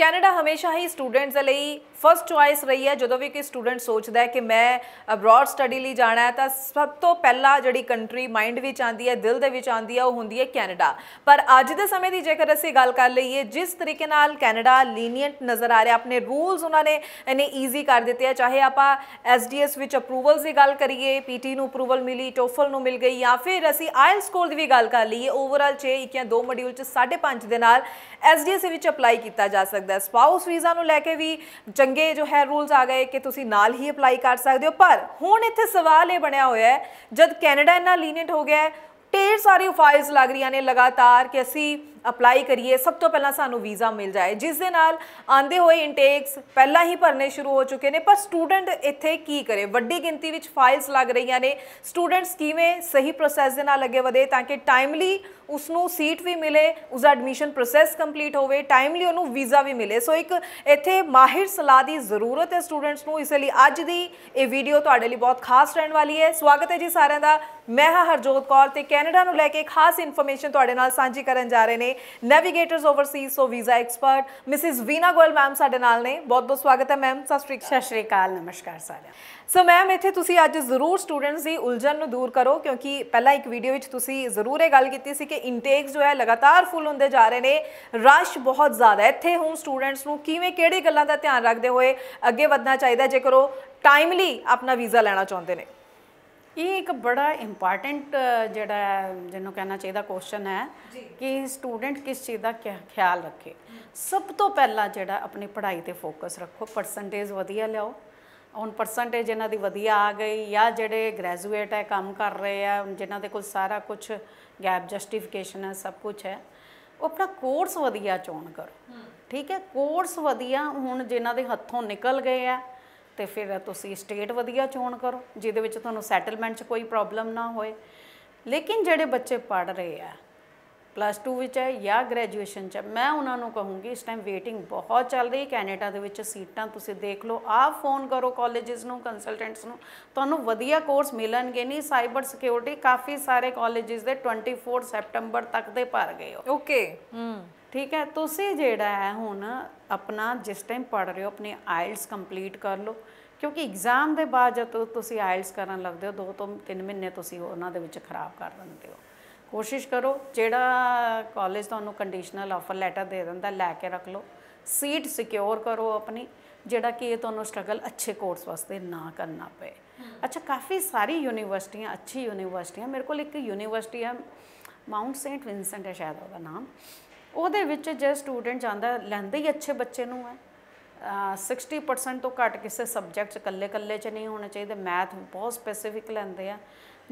Canada ਹਮੇਸ਼ਾ ਹੀ students ਲਈ ਫਰਸਟ ਚੁਆਇਸ ਰਹੀ ਹੈ ਜਦੋਂ ਵੀ ਕੋਈ ਸਟੂਡੈਂਟ ਸੋਚਦਾ ਹੈ ਕਿ ਮੈਂ ਅਬਰੋਡ ਸਟੱਡੀ ਲਈ ਜਾਣਾ ਹੈ ਤਾਂ ਸਭ ਤੋਂ ਪਹਿਲਾਂ ਜਿਹੜੀ ਕੰਟਰੀ ਮਾਈਂਡ ਵਿੱਚ ਆਂਦੀ ਹੈ ਦਿਲ ਦੇ ਵਿੱਚ ਆਂਦੀ ਹੈ ਉਹ ਹੁੰਦੀ ਹੈ ਕੈਨੇਡਾ ਪਰ ਅੱਜ ਦੇ ਸਮੇਂ ਦੀ ਜੇਕਰ ਅਸੀਂ ਗੱਲ ਕਰ ਲਈਏ ਜਿਸ ਤਰੀਕੇ ਨਾਲ ਕੈਨੇਡਾ ਲੀਨੀਅੰਟ ਨਜ਼ਰ ਆ ਰਿਹਾ ਆਪਣੇ ਰੂਲਸ ਉਹਨਾਂ ਨੇ ਇਹਨੇ ਈਜ਼ੀ ਕਰ ਦਿੱਤੇ ਆ ਚਾਹੇ ਆਪਾਂ ਐਸਡੀਐਸ ਵਿੱਚ ਅਪਰੂਵਲਸ ਦੀ ਗੱਲ ਕਰੀਏ ਪੀਟੀ ਨੂੰ ਅਪਰੂਵਲ ਮਿਲੀ ਟੋਫਲ ਨੂੰ ਮਿਲ ਗਈ ਜਾਂ ਫਿਰ ਅਸੀਂ ਆਇਲ ਸਕੋਰ ਦੀ ਵੀ ਗੱਲ ਕਰ ਲਈਏ ਓਵਰਆਲ 6 ਇੱਕ ਜਾਂ ਦੋ ਮੋਡਿਊਲ ਚ 5.5 ਦੇ ਨਾਲ ਐਸਡੀਐਸ ਵਿੱਚ ਅਪਲਾਈ ਕੀਤਾ ਜਾ ਸਕਦਾ ਸਕਦਾ ਹੈ ਸਪਾਊਸ ਵੀਜ਼ਾ ਨੂੰ ਲੈ ਕੇ ਵੀ ਚੰਗੇ ਜੋ ਹੈ ਰੂਲਸ ਆ ਗਏ ਕਿ ਤੁਸੀਂ ਨਾਲ ਹੀ ਅਪਲਾਈ ਕਰ ਸਕਦੇ ਹੋ ਪਰ ਹੁਣ ਇੱਥੇ ਸਵਾਲ ਇਹ ਬਣਿਆ ਹੋਇਆ ਹੈ ਜਦ ਕੈਨੇਡਾ ਇੰਨਾ ਲੀਨੀਅੰਟ ਹੋ ਗਿਆ ਹੈ ਢੇਰ ਸਾਰੀ ਫਾਈਲਸ ਲੱਗ ਰਹੀਆਂ ਨੇ ਲਗਾਤਾਰ ਕਿ ਅਸੀਂ ਅਪਲਾਈ ਕਰੀਏ ਸਭ ਤੋਂ ਪਹਿਲਾਂ ਸਾਨੂੰ ਵੀਜ਼ਾ ਮਿਲ ਜਾਏ ਜਿਸ ਦੇ ਨਾਲ ਆਂਦੇ ਹੋਏ ਇਨਟੇਕਸ ਪਹਿਲਾਂ ਹੀ ਭਰਨੇ ਸ਼ੁਰੂ ਹੋ ਚੁੱਕੇ ਨੇ ਪਰ ਸਟੂਡੈਂਟ ਇੱਥੇ ਕੀ ਕਰੇ ਵੱਡੀ ਗਿਣਤੀ ਵਿੱਚ ਫਾਈਲਸ ਲੱਗ ਰਹੀਆਂ ਨੇ ਸਟੂਡੈਂਟਸ ਕਿਵੇਂ ਸਹੀ ਪ੍ਰੋਸੈਸ ਦੇ ਨਾਲ ਅੱਗੇ ਵਧੇ ਤਾਂ ਕਿ ਟਾਈਮਲੀ ਉਸ ਨੂੰ ਸੀਟ ਵੀ ਮਿਲੇ ਉਸ ਦਾ ਐਡਮਿਸ਼ਨ ਪ੍ਰੋਸੈਸ ਕੰਪਲੀਟ ਹੋਵੇ ਟਾਈਮਲੀ ਉਹਨੂੰ ਵੀਜ਼ਾ ਵੀ ਮਿਲੇ ਸੋ ਇੱਕ ਇੱਥੇ ਮਾਹਿਰ ਸਲਾਹ ਦੀ ਜ਼ਰੂਰਤ ਹੈ ਸਟੂਡੈਂਟਸ ਨੂੰ ਇਸ ਲਈ ਅੱਜ ਦੀ ਇਹ ਵੀਡੀਓ ਤੁਹਾਡੇ ਲਈ ਬਹੁਤ ਖਾਸ ਰਹਿਣ ਵਾਲੀ ਹੈ ਸਵਾਗਤ ਹੈ ਜੀ ਸਾਰਿਆਂ ਦਾ ਮੈਂ ਹਾਂ ਹਰਜੋਤ ਕੌਰ ਤੇ ਕੈਨੇਡਾ ਨੂੰ ਲੈ ਕੇ ਖਾਸ ਇਨਫੋਰਮੇਸ਼ਨ ਤੁਹਾਡੇ ਨਾਲ ਸਾਂਝੀ ਕਰਨ ਜਾ ਰਹੇ ਨੇ ਨੇ Navigators Overseas so visa expert Mrs Veena Goyal ma'am ਸਾਡੇ ਨਾਲ ਨੇ ਬਹੁਤ ਬਹੁਤ ਸਵਾਗਤ ਹੈ ਮੈਮ ਸਤਿ ਸ਼੍ਰੀ ਅਕਾਲ ਸਤਿ ਸ਼੍ਰੀ ਅਕਾਲ ਨਮਸਕਾਰ ਸਾਰਿਆਂ ਸੋ ਮੈਮ ਇੱਥੇ ਤੁਸੀਂ ਅੱਜ ਜ਼ਰੂਰ ਸਟੂਡੈਂਟਸ ਦੀ ਉਲਝਣ ਨੂੰ ਦੂਰ ਕਰੋ ਕਿਉਂਕਿ ਪਹਿਲਾਂ ਇੱਕ ਵੀਡੀਓ ਵਿੱਚ ਤੁਸੀਂ ਜ਼ਰੂਰ ਇਹ ਗੱਲ ਕੀਤੀ ਸੀ ਕਿ ਇਨਟੇਕਸ ਜੋ ਹੈ ਲਗਾਤਾਰ ਫੁੱਲ ਹੁੰਦੇ ਜਾ ਰਹੇ ਨੇ ਰਸ਼ ਬਹੁਤ ਜ਼ਿਆਦਾ ਇੱਥੇ ਹੁਣ ਸਟੂਡੈਂਟਸ ਨੂੰ ਕਿਵੇਂ ਕਿਹੜੀ ਗੱਲਾਂ ਦਾ ਧਿਆਨ ਰੱਖਦੇ ਹੋਏ ਅੱਗੇ ਵਧਣਾ ਚਾਹੀਦਾ ਜੇਕਰ ਉਹ ਟਾਈਮਲੀ ਆਪਣਾ ਵੀਜ਼ਾ ਲੈਣਾ ਚਾਹੁੰਦੇ ਨੇ ਇਹ ਇੱਕ ਬੜਾ ਇੰਪੋਰਟੈਂਟ ਜਿਹੜਾ ਜਿਹਨੂੰ ਕਹਿਣਾ ਚਾਹੀਦਾ ਕੁਐਸਚਨ ਹੈ ਕਿ ਸਟੂਡੈਂਟ ਕਿਸ ਚੀਜ਼ ਦਾ ਖਿਆਲ ਰੱਖੇ ਸਭ ਤੋਂ ਪਹਿਲਾਂ ਜਿਹੜਾ ਆਪਣੀ ਪੜ੍ਹਾਈ ਤੇ ਫੋਕਸ ਰੱਖੋ ਪਰਸੈਂਟੇਜ ਵਧੀਆ ਲਿਆਓ ਹੁਣ ਪਰਸੈਂਟੇਜ ਇਹਨਾਂ ਦੀ ਵਧੀਆ ਆ ਗਈ ਜਾਂ ਜਿਹੜੇ ਗ੍ਰੈਜੂਏਟ ਹੈ ਕੰਮ ਕਰ ਰਹੇ ਆ ਜਿਨ੍ਹਾਂ ਦੇ ਕੋਲ ਸਾਰਾ ਕੁਝ ਗੈਪ ਜਸਟੀਫਿਕੇਸ਼ਨ ਹੈ ਸਭ ਕੁਝ ਹੈ ਉਹ ਆਪਣਾ ਕੋਰਸ ਵਧੀਆ ਚੋਣ ਕਰੋ ਠੀਕ ਹੈ ਕੋਰਸ ਵਧੀਆ ਹੁਣ ਜਿਨ੍ਹਾਂ ਦੇ ਹੱਥੋਂ ਨਿਕਲ ਗਏ ਆ ਤੇ ਫਿਰ ਤੁਸੀਂ ਸਟੇਟ ਵਧੀਆ ਚੋਣ ਕਰੋ ਜਿਹਦੇ ਵਿੱਚ ਤੁਹਾਨੂੰ ਸੈਟਲਮੈਂਟ 'ਚ ਕੋਈ ਪ੍ਰੋਬਲਮ ਨਾ ਹੋਏ ਲੇਕਿਨ ਜਿਹੜੇ ਬੱਚੇ ਪੜ ਰਹੇ ਆ ਪਲੱਸ 2 ਵਿੱਚ ਹੈ ਜਾਂ ਗ੍ਰੈਜੂਏਸ਼ਨ 'ਚ ਮੈਂ ਉਹਨਾਂ ਨੂੰ ਕਹੂੰਗੀ ਇਸ ਟਾਈਮ ਵੇਟਿੰਗ ਬਹੁਤ ਚੱਲ ਰਹੀ ਕੈਨੇਡਾ ਦੇ ਵਿੱਚ ਸੀਟਾਂ ਤੁਸੀਂ ਦੇਖ ਲਓ ਆਪ ਫੋਨ ਕਰੋ ਕਾਲਜਸ ਨੂੰ ਕੰਸਲਟੈਂਟਸ ਨੂੰ ਤੁਹਾਨੂੰ ਵਧੀਆ ਕੋਰਸ ਮਿਲਣਗੇ ਨਹੀਂ ਸਾਈਬਰ ਸਿਕਿਉਰਿਟੀ ਕਾਫੀ ਸਾਰੇ ਕਾਲਜਸ ਦੇ 24 ਸੈਪਟੰਬਰ ਤੱਕ ਦੇ ਭਰ ਗਏ ਓਕੇ ਹੂੰ ਠੀਕ ਹੈ ਤੁਸੀਂ ਜਿਹੜਾ ਹੈ ਹੁਣ ਆਪਣਾ ਜਿਸ ਟਾਈਮ ਪੜ ਰਹੇ ਹੋ ਆਪਣੇ ਆਇਲਸ ਕੰਪਲੀਟ ਕਰ ਲਓ ਕਿਉਂਕਿ ਐਗਜ਼ਾਮ ਦੇ ਬਾਅਦ ਜਦੋਂ ਤੁਸੀਂ ਆਇਲਸ ਕਰਨ ਲੱਗਦੇ ਹੋ ਦੋ ਤੋਂ ਤਿੰਨ ਮਹੀਨੇ ਤੁਸੀਂ ਉਹਨਾਂ ਦੇ ਵਿੱਚ ਖਰਾਬ ਕਰ ਦਿੰਦੇ ਹੋ ਕੋਸ਼ਿਸ਼ ਕਰੋ ਜਿਹੜਾ ਕਾਲਜ ਤੁਹਾਨੂੰ ਕੰਡੀਸ਼ਨਲ ਆਫਰ ਲੈਟਰ ਦੇ ਦਿੰਦਾ ਲੈ ਕੇ ਰੱਖ ਲਓ ਸੀਟ ਸਿਕਿਉਰ ਕਰੋ ਆਪਣੀ ਜਿਹੜਾ ਕਿ ਇਹ ਤੁਹਾਨੂੰ ਸਟਰਗਲ ਅੱਛੇ ਕੋਰਸ ਵਾਸਤੇ ਨਾ ਕਰਨਾ ਪਏ ਅੱਛਾ ਕਾਫੀ ਸਾਰੀ ਯੂਨੀਵਰਸਿਟੀਆਂ ਅੱਛੀ ਯੂਨੀਵਰਸਿਟੀਆਂ ਮੇਰੇ ਕੋਲ ਇੱਕ ਯੂਨੀਵਰਸਿਟੀ ਹੈ ਮਾਉਂਟ ਸੇਂਟ ਵਿਨਸੈਂਟ ਹੈ ਸ਼ਾਇਦ ਉਹਦਾ ਨਾਮ ਉਹਦੇ ਵਿੱਚ ਜੇ ਸਟੂਡੈਂਟ ਜਾਂਦਾ ਲੈਂਦੇ ਹੀ ਅੱਛੇ ਬੱਚੇ ਨੂੰ ਹੈ 60% ਤੋਂ ਘੱਟ ਕਿਸੇ ਸਬਜੈਕਟ ਕੱਲੇ-ਕੱਲੇ ਚ ਨਹੀਂ ਹੋਣਾ ਚਾਹੀਦਾ ਮੈਥ ਬਹੁਤ ਸਪੈਸੀਫਿਕ ਲੈਂਦੇ ਆ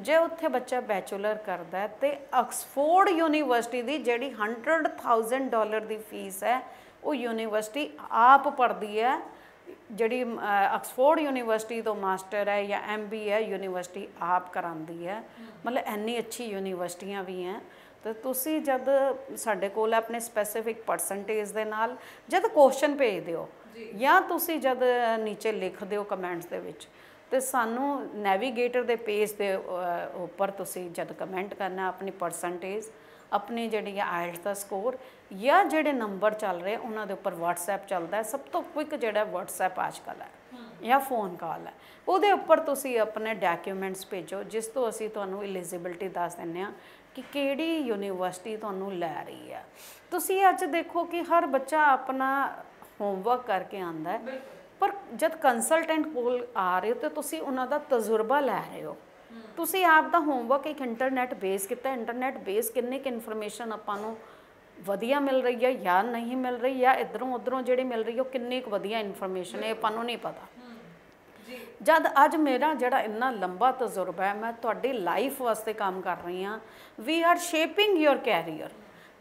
ਜੇ ਉੱਥੇ ਬੱਚਾ ਬੈਚਲਰ ਕਰਦਾ ਤੇ ਆਕਸਫੋਰਡ ਯੂਨੀਵਰਸਿਟੀ ਦੀ ਜਿਹੜੀ 100000 ਡਾਲਰ ਦੀ ਫੀਸ ਹੈ ਉਹ ਯੂਨੀਵਰਸਿਟੀ ਆਪ ਪੜਦੀ ਹੈ ਜਿਹੜੀ ਆਕਸਫੋਰਡ ਯੂਨੀਵਰਸਿਟੀ ਤੋਂ ਮਾਸਟਰ ਹੈ ਜਾਂ ਐਮਬੀਏ ਹੈ ਯੂਨੀਵਰਸਿਟੀ ਆਪ ਕਰਾਉਂਦੀ ਹੈ ਮਤਲਬ ਇੰਨੀ ਅੱਛੀ ਯੂਨੀਵਰਸਿਟੀਆਂ ਵੀ ਹੈ ਤੇ ਤੁਸੀਂ ਜਦ ਸਾਡੇ ਕੋਲ ਆਪਣੇ ਸਪੈਸਿਫਿਕ ਪਰਸੈਂਟੇਜ ਦੇ ਨਾਲ ਜਦ ਕੁਐਸਚਨ ਭੇਜ ਦਿਓ ਜਾਂ ਤੁਸੀਂ ਜਦ ਨੀਚੇ ਲਿਖ ਦਿਓ ਕਮੈਂਟਸ ਦੇ ਵਿੱਚ ਤੇ ਸਾਨੂੰ ਨੈਵੀਗੇਟਰ ਦੇ ਪੇਜ ਦੇ ਉੱਪਰ ਤੁਸੀਂ ਜਦ ਕਮੈਂਟ ਕਰਨਾ ਆਪਣੀ ਪਰਸੈਂਟੇਜ ਆਪਣੀ ਜਿਹੜੀ ਆਇਲਟਸ ਦਾ ਸਕੋਰ ਜਾਂ ਜਿਹੜੇ ਨੰਬਰ ਚੱਲ ਰਹੇ ਉਹਨਾਂ ਦੇ ਉੱਪਰ WhatsApp ਚੱਲਦਾ ਸਭ ਤੋਂ ਕੁਇਕ ਜਿਹੜਾ WhatsApp ਕੱਲ ਹੈ ਜਾਂ ਫੋਨ ਕਾਲ ਹੈ ਉਹਦੇ ਉੱਪਰ ਤੁਸੀਂ ਆਪਣੇ ਡਾਕੂਮੈਂਟਸ ਭੇਜੋ ਜਿਸ ਤੋਂ ਅਸੀਂ ਤੁਹਾਨੂੰ ਐਲੀਜੀਬਿਲਟੀ ਦੱਸ ਦਿੰਨੇ ਆ ਕਿ ਕਿਹੜੀ ਯੂਨੀਵਰਸਿਟੀ ਤੁਹਾਨੂੰ ਲੈ ਰਹੀ ਆ ਤੁਸੀਂ ਅੱਜ ਦੇਖੋ ਕਿ ਹਰ ਬੱਚਾ ਆਪਣਾ ਹੋਮਵਰਕ ਕਰਕੇ ਆਂਦਾ ਹੈ ਪਰ ਜਦ ਕੰਸਲਟੈਂਟ ਕੋਲ ਆ ਰਹੇ ਹੋ ਤੇ ਤੁਸੀਂ ਉਹਨਾਂ ਦਾ ਤਜਰਬਾ ਲੈ ਰਹੇ ਹੋ ਤੁਸੀਂ ਆਪ ਦਾ ਹੋਮਵਰਕ ਇੱਕ ਇੰਟਰਨੈਟ ਬੇਸ ਕੀਤਾ ਇੰਟਰਨੈਟ ਬੇਸ ਕਿੰਨੇ ਕਿ ਇਨਫੋਰਮੇਸ਼ਨ ਆਪਾਂ ਨੂੰ ਵਧੀਆ ਮਿਲ ਰਹੀ ਹੈ ਜਾਂ ਨਹੀਂ ਮਿਲ ਰਹੀ ਜਾਂ ਇਧਰੋਂ ਉਧਰੋਂ ਜਿਹੜੀ ਮਿਲ ਰਹੀ ਹੈ ਉਹ ਕਿੰਨੀ ਕੁ ਵਧੀਆ ਇਨਫੋਰਮੇਸ਼ਨ ਹੈ ਆਪਾਂ ਨੂੰ ਨਹੀਂ ਪਤਾ ਜਦ ਅੱਜ ਮੇਰਾ ਜਿਹੜਾ ਇੰਨਾ ਲੰਬਾ ਤਜਰਬਾ ਹੈ ਮੈਂ ਤੁਹਾਡੀ ਲਾਈਫ ਵਾਸਤੇ ਕੰਮ ਕਰ ਰਹੀ ਹਾਂ we are shaping your career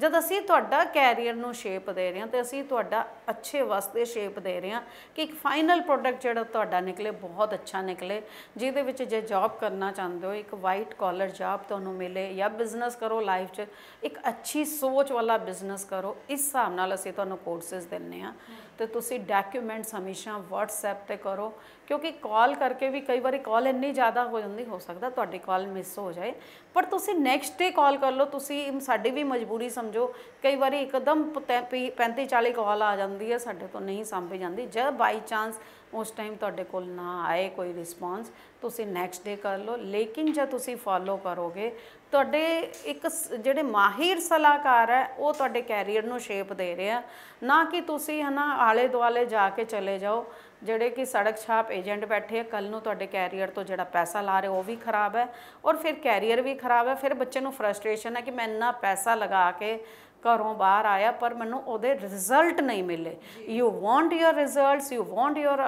ਜਦ ਅਸੀਂ ਤੁਹਾਡਾ ਕੈਰੀਅਰ ਨੂੰ ਸ਼ੇਪ ਦੇ ਰਹੇ ਹਾਂ ਤੇ ਅਸੀਂ ਤੁਹਾਡਾ ਅੱਛੇ ਵਾਸਤੇ ਸ਼ੇਪ ਦੇ ਰਹੇ ਹਾਂ ਕਿ ਇੱਕ ਫਾਈਨਲ ਪ੍ਰੋਡਕਟ ਜਿਹੜਾ ਤੁਹਾਡਾ ਨਿਕਲੇ ਬਹੁਤ ਅੱਛਾ ਨਿਕਲੇ ਜਿਹਦੇ ਵਿੱਚ ਜੇ ਜੌਬ ਕਰਨਾ ਚਾਹੁੰਦੇ ਹੋ ਇੱਕ ਵਾਈਟ ਕਾਲਰ ਜੌਬ ਤੁਹਾਨੂੰ ਮਿਲੇ ਜਾਂ ਬਿਜ਼ਨਸ ਕਰੋ ਲਾਈਫ 'ਚ ਇੱਕ ਅੱਛੀ ਸੋਚ ਵਾਲਾ ਬਿਜ਼ਨਸ ਕਰੋ ਇਸ ਹਿਸਾਬ ਨਾਲ ਅਸੀਂ ਤੁਹਾਨੂੰ ਕੋਰਸਸ ਦਿੰਨੇ ਆ ਤੇ ਤੁਸੀਂ ਡਾਕੂਮੈਂਟਸ ਹਮੇਸ਼ਾ WhatsApp ਤੇ ਕਰੋ ਕਿਉਂਕਿ ਕਾਲ ਕਰਕੇ ਵੀ ਕਈ ਵਾਰੀ ਕਾਲ ਇੰਨੀ ਜ਼ਿਆਦਾ ਹੋ ਜਾਂਦੀ ਹੋ ਸਕਦਾ ਤੁਹਾਡੀ ਕਾਲ ਮਿਸ ਹੋ ਜਾਏ ਪਰ ਤੁਸੀਂ ਨੈਕਸਟ ਡੇ ਕਾਲ ਕਰ ਲਓ ਤੁਸੀਂ ਸਾਡੀ ਵੀ ਮਜਬੂਰੀ ਸਮਝੋ ਕਈ ਵਾਰੀ ਇੱਕਦਮ 35 40 ਕਾਲ ਆ ਜਾਂਦੀ ਹੈ ਸਾਡੇ ਤੋਂ ਨਹੀਂ ਸੰਭੇ ਜਾਂਦੀ ਜੇ ਬਾਈ ਚਾਂਸ ਉਸ ਟਾਈਮ ਤੁਹਾਡੇ ਕੋਲ ਨਾ ਆਏ ਕੋਈ ਰਿਸਪੌਂਸ ਤੁਸੀਂ ਨੈਕਸਟ ਡੇ ਕਰ ਲਓ ਲੇਕਿਨ ਜੇ ਤੁਸੀਂ ਫਾਲੋ ਕਰੋਗੇ ਤੁਹਾਡੇ ਇੱਕ ਜਿਹੜੇ ਮਾਹਿਰ ਸਲਾਹਕਾਰ ਹੈ ਉਹ ਤੁਹਾਡੇ ਕੈਰੀਅਰ ਨੂੰ ਸ਼ੇਪ ਦੇ ਰਿਹਾ ਨਾ ਕਿ ਤੁਸੀਂ ਹਨਾ ਆਲੇ ਦੁਆਲੇ ਜਾ ਕੇ ਚਲੇ ਜਾਓ ਜਿਹੜੇ ਕਿ ਸੜਕ ਛਾਪ ਏਜੰਟ ਬੈਠੇ ਕੱਲ ਨੂੰ ਤੁਹਾਡੇ ਕੈਰੀਅਰ ਤੋਂ ਜਿਹੜਾ ਪੈਸਾ ਲਾ ਰਹੇ ਉਹ ਵੀ ਖਰਾਬ ਹੈ ਔਰ ਫਿਰ ਕੈਰੀਅਰ ਵੀ ਖਰਾਬ ਹੈ ਫਿਰ ਬੱਚੇ ਨੂੰ ਫਰਸਟ੍ਰੇਸ਼ਨ ਹੈ ਕਿ ਮੈਂ ਇੰਨਾ ਪੈਸਾ ਲਗਾ ਕੇ ਘਰੋਂ ਬਾਹਰ ਆਇਆ ਪਰ ਮੈਨੂੰ ਉਹਦੇ ਰਿਜ਼ਲਟ ਨਹੀਂ ਮਿਲੇ you want your results you want your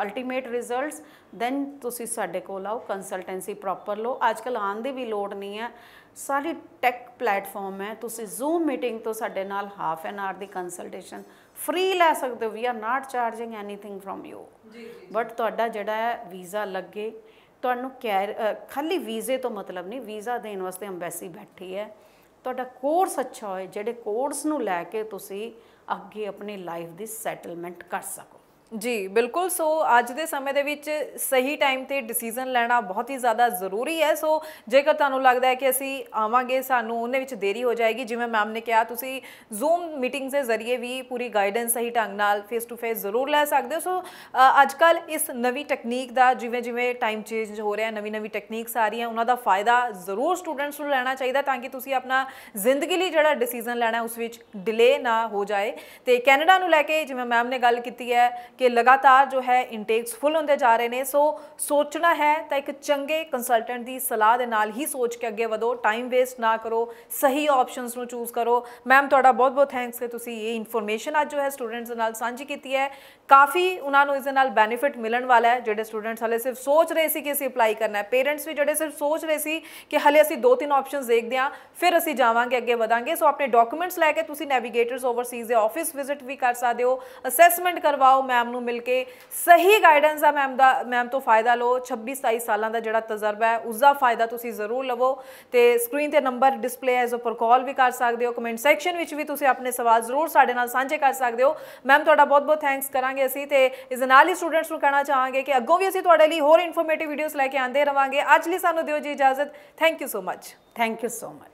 ultimate results then ਤੁਸੀਂ ਸਾਡੇ ਕੋਲ ਆਓ ਕੰਸਲਟੈਂਸੀ ਪ੍ਰੋਪਰ ਲਓ ਅੱਜ ਕੱਲ ਆਨ ਦੀ ਵੀ ਲੋੜ ਨਹੀਂ ਹੈ ਸਾਰੀ ਟੈਕ ਪਲੇਟਫਾਰਮ ਹੈ ਤੁਸੀਂ ਜ਼ੂਮ ਮੀਟਿੰਗ ਤੋਂ ਸਾਡੇ ਨਾਲ ਹਾਫ ਐਨ ਆਰ ਦੀ ਕੰਸਲਟੇਸ਼ਨ ਫ੍ਰੀ ਲੈ ਸਕਦੇ ਹੋ we are not charging anything from you but ਤੁਹਾਡਾ ਜਿਹੜਾ ਹੈ ਵੀਜ਼ਾ ਲੱਗੇ ਤੁਹਾਨੂੰ ਖਾਲੀ ਵੀਜ਼ੇ ਤੋਂ ਮਤਲਬ ਨਹੀਂ ਵੀਜ਼ਾ ਦੇਣ ਵਾਸਤੇ ਐਮਬੈਸੀ ਬੈਠੀ ਹੈ ਤੁਹਾਡਾ ਕੋਰਸ ਅੱਛਾ ਹੋਏ ਜਿਹੜੇ ਕੋਰਸ ਨੂੰ ਲੈ ਕੇ ਤੁਸੀਂ ਅੱਗੇ ਆਪਣੀ ਲਾਈਫ ਦੀ ਸੈਟਲਮੈਂਟ ਕਰ ਸਕੋ ਜੀ ਬਿਲਕੁਲ ਸੋ ਅੱਜ ਦੇ ਸਮੇਂ ਦੇ ਵਿੱਚ ਸਹੀ ਟਾਈਮ ਤੇ ਡਿਸੀਜਨ ਲੈਣਾ ਬਹੁਤ ਹੀ ਜ਼ਿਆਦਾ ਜ਼ਰੂਰੀ ਹੈ ਸੋ ਜੇਕਰ ਤੁਹਾਨੂੰ ਲੱਗਦਾ ਹੈ ਕਿ ਅਸੀਂ ਆਵਾਂਗੇ ਸਾਨੂੰ ਉਹਨੇ ਵਿੱਚ ਦੇਰੀ ਹੋ ਜਾਏਗੀ ਜਿਵੇਂ ਮੈਮ ਨੇ ਕਿਹਾ ਤੁਸੀਂ ਜ਼ੂਮ ਮੀਟਿੰਗਸ ਦੇ ਜ਼ਰੀਏ ਵੀ ਪੂਰੀ ਗਾਈਡੈਂਸ ਸਹੀ ਢੰਗ ਨਾਲ ਫੇਸ ਟੂ ਫੇਸ ਜ਼ਰੂਰ ਲੈ ਸਕਦੇ ਹੋ ਸੋ ਅੱਜ ਕੱਲ ਇਸ ਨਵੀਂ ਟੈਕਨੀਕ ਦਾ ਜਿਵੇਂ ਜਿਵੇਂ ਟਾਈਮ ਚੇਂਜ ਹੋ ਰਿਹਾ ਨਵੀਂ ਨਵੀਂ ਟੈਕਨੀਕਸ ਆ ਰਹੀਆਂ ਉਹਨਾਂ ਦਾ ਫਾਇਦਾ ਜ਼ਰੂਰ ਸਟੂਡੈਂਟਸ ਨੂੰ ਲੈਣਾ ਚਾਹੀਦਾ ਤਾਂ ਕਿ ਤੁਸੀਂ ਆਪਣਾ ਜ਼ਿੰਦਗੀ ਲਈ ਜਿਹੜਾ ਡਿਸੀਜਨ ਲੈਣਾ ਉਸ ਵਿੱਚ ਡਿਲੇ ਨਾ ਹੋ ਜਾਏ ਤੇ ਕੈਨੇਡਾ ਨੂੰ ਲੈ ਕੇ ਜਿਵੇਂ ਮੈਮ ਨੇ ਗੱਲ ਕੀਤੀ ਹੈ ਕਿ ਕਿ ਲਗਾਤਾਰ ਜੋ ਹੈ ਇਨਟੇਕਸ ਫੁੱਲ ਹੁੰਦੇ ਜਾ ਰਹੇ ਨੇ ਸੋ ਸੋਚਣਾ ਹੈ ਤਾਂ ਇੱਕ ਚੰਗੇ ਕੰਸਲਟੈਂਟ ਦੀ ਸਲਾਹ ਦੇ ਨਾਲ ਹੀ ਸੋਚ ਕੇ ਅੱਗੇ ਵਧੋ ਟਾਈਮ ਵੇਸਟ ਨਾ ਕਰੋ ਸਹੀ ਆਪਸ਼ਨਸ ਨੂੰ ਚੂਜ਼ ਕਰੋ ਮੈਮ ਤੁਹਾਡਾ ਬਹੁਤ ਬਹੁਤ ਥੈਂਕਸ ਕਿ ਤੁਸੀਂ ਇਹ ਇਨਫੋਰਮੇਸ਼ਨ ਅੱਜ ਜੋ ਹੈ ਸਟੂਡੈਂਟਸ ਨਾਲ ਸਾਂਝੀ ਕੀਤੀ ਹੈ ਕਾਫੀ ਉਹਨਾਂ ਨੂੰ ਇਸ ਨਾਲ ਬੈਨੀਫਿਟ ਮਿਲਣ ਵਾਲਾ ਹੈ ਜਿਹੜੇ ਸਟੂਡੈਂਟਸ ਹਲੇ ਸਿਰਫ ਸੋਚ ਰਹੇ ਸੀ ਕਿ ਅਸੀਂ ਅਪਲਾਈ ਕਰਨਾ ਹੈ ਪੇਰੈਂਟਸ ਵੀ ਜਿਹੜੇ ਸਿਰਫ ਸੋਚ ਰਹੇ ਸੀ ਕਿ ਹਲੇ ਅਸੀਂ ਦੋ ਤਿੰਨ ਆਪਸ਼ਨਸ ਦੇਖਦੇ ਆਂ ਫਿਰ ਅਸੀਂ ਜਾਵਾਂਗੇ ਅੱਗੇ ਵਧਾਂਗੇ ਸੋ ਆਪਣੇ ਡਾਕੂਮੈਂਟਸ ਲੈ ਕੇ ਤੁਸੀਂ ਨੈਵੀਗੇਟਰਸ ਓਵਰਸੀਜ਼ ਦੇ ਆਫਿਸ ਵਿਜ਼ਿਟ ਵੀ ਕਰ ਸਕਦੇ ਹੋ ਅਸੈਸਮੈਂਟ ਕਰਵਾਓ ਮੈਮ ਨੂੰ ਮਿਲ ਕੇ ਸਹੀ ਗਾਈਡੈਂਸ ਆ ਮੈਮ ਦਾ ਮੈਮ ਤੋਂ ਫਾਇਦਾ ਲਓ 26 27 ਸਾਲਾਂ ਦਾ ਜਿਹੜਾ ਤਜਰਬਾ ਹੈ ਉਸ ਦਾ ਫਾਇਦਾ ਤੁਸੀਂ ਜ਼ਰੂਰ ਲਵੋ ਤੇ ਸਕਰੀਨ ਤੇ ਨੰਬਰ ਡਿਸਪਲੇ ਹੈ ਇਸ ਕਾਲ ਵੀ ਕਰ ਸਕਦੇ ਹੋ ਕਮੈਂਟ ਸੈਕਸ਼ਨ ਵਿੱਚ ਵੀ ਤੁਸੀਂ ਆਪਣੇ ਸਵਾਲ ਜ਼ਰੂਰ ਸਾਡੇ ਨਾਲ ਸਾਂਝੇ ਕਰ ਸਕਦੇ ਹੋ ਮੈਮ ਤੁਹਾਡਾ ਬਹੁਤ ਬਹੁਤ ਥੈਂਕਸ ਕਰਾਂ ਕਰਾਂਗੇ ਅਸੀਂ ਤੇ ਇਸ ਨਾਲ ਹੀ ਸਟੂਡੈਂਟਸ ਨੂੰ ਕਹਿਣਾ ਚਾਹਾਂਗੇ ਕਿ ਅੱਗੋਂ ਵੀ ਅਸੀਂ ਤੁਹਾਡੇ ਲਈ ਹੋਰ ਇਨਫੋਰਮੇਟਿਵ ਵੀਡੀਓਜ਼ ਲੈ ਕੇ ਆਂਦੇ ਰਵਾਂਗੇ ਅੱਜ ਲਈ ਸਾਨੂੰ ਦਿਓ ਜੀ ਇਜਾਜ਼ਤ thank you so much thank you so much